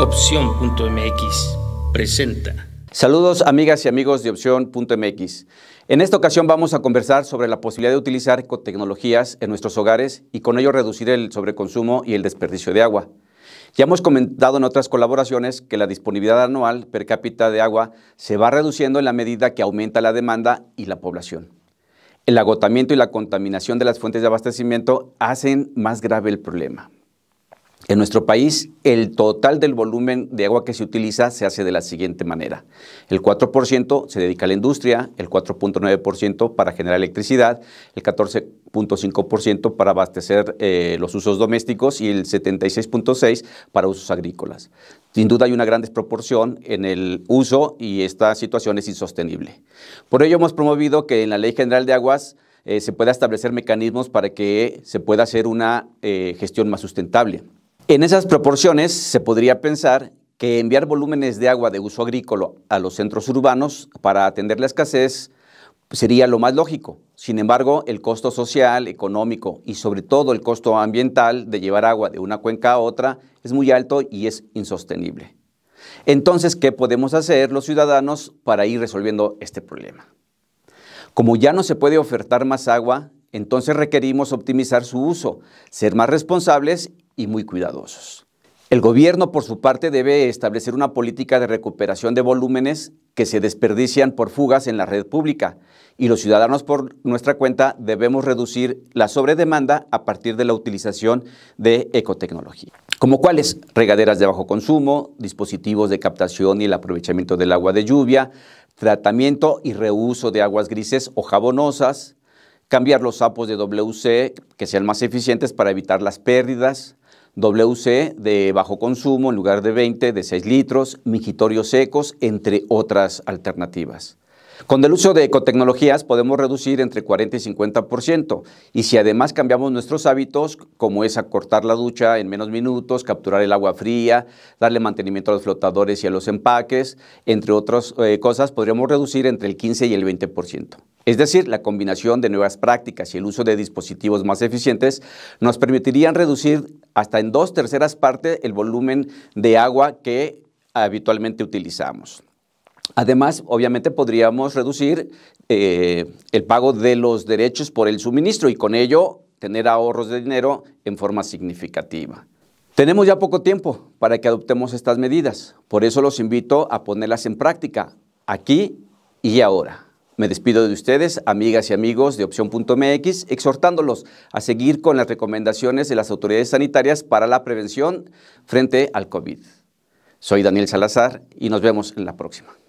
Opción.mx presenta. Saludos amigas y amigos de Opción.mx. En esta ocasión vamos a conversar sobre la posibilidad de utilizar ecotecnologías en nuestros hogares y con ello reducir el sobreconsumo y el desperdicio de agua. Ya hemos comentado en otras colaboraciones que la disponibilidad anual per cápita de agua se va reduciendo en la medida que aumenta la demanda y la población. El agotamiento y la contaminación de las fuentes de abastecimiento hacen más grave el problema. En nuestro país, el total del volumen de agua que se utiliza se hace de la siguiente manera. El 4% se dedica a la industria, el 4.9% para generar electricidad, el 14.5% para abastecer eh, los usos domésticos y el 76.6% para usos agrícolas. Sin duda hay una gran desproporción en el uso y esta situación es insostenible. Por ello hemos promovido que en la Ley General de Aguas eh, se pueda establecer mecanismos para que se pueda hacer una eh, gestión más sustentable. En esas proporciones se podría pensar que enviar volúmenes de agua de uso agrícola a los centros urbanos para atender la escasez sería lo más lógico. Sin embargo, el costo social, económico y sobre todo el costo ambiental de llevar agua de una cuenca a otra es muy alto y es insostenible. Entonces, ¿qué podemos hacer los ciudadanos para ir resolviendo este problema? Como ya no se puede ofertar más agua, entonces requerimos optimizar su uso, ser más responsables y muy cuidadosos. El gobierno, por su parte, debe establecer una política de recuperación de volúmenes que se desperdician por fugas en la red pública y los ciudadanos por nuestra cuenta debemos reducir la sobredemanda a partir de la utilización de ecotecnología. Como cuáles, regaderas de bajo consumo, dispositivos de captación y el aprovechamiento del agua de lluvia, tratamiento y reuso de aguas grises o jabonosas, cambiar los sapos de WC que sean más eficientes para evitar las pérdidas, WC de bajo consumo en lugar de 20, de 6 litros, migitorios secos, entre otras alternativas. Con el uso de ecotecnologías podemos reducir entre 40 y 50%, y si además cambiamos nuestros hábitos, como es acortar la ducha en menos minutos, capturar el agua fría, darle mantenimiento a los flotadores y a los empaques, entre otras eh, cosas, podríamos reducir entre el 15 y el 20%. Es decir, la combinación de nuevas prácticas y el uso de dispositivos más eficientes nos permitirían reducir hasta en dos terceras partes el volumen de agua que habitualmente utilizamos. Además, obviamente podríamos reducir eh, el pago de los derechos por el suministro y con ello tener ahorros de dinero en forma significativa. Tenemos ya poco tiempo para que adoptemos estas medidas, por eso los invito a ponerlas en práctica aquí y ahora. Me despido de ustedes, amigas y amigos de opción.mx, exhortándolos a seguir con las recomendaciones de las autoridades sanitarias para la prevención frente al COVID. Soy Daniel Salazar y nos vemos en la próxima.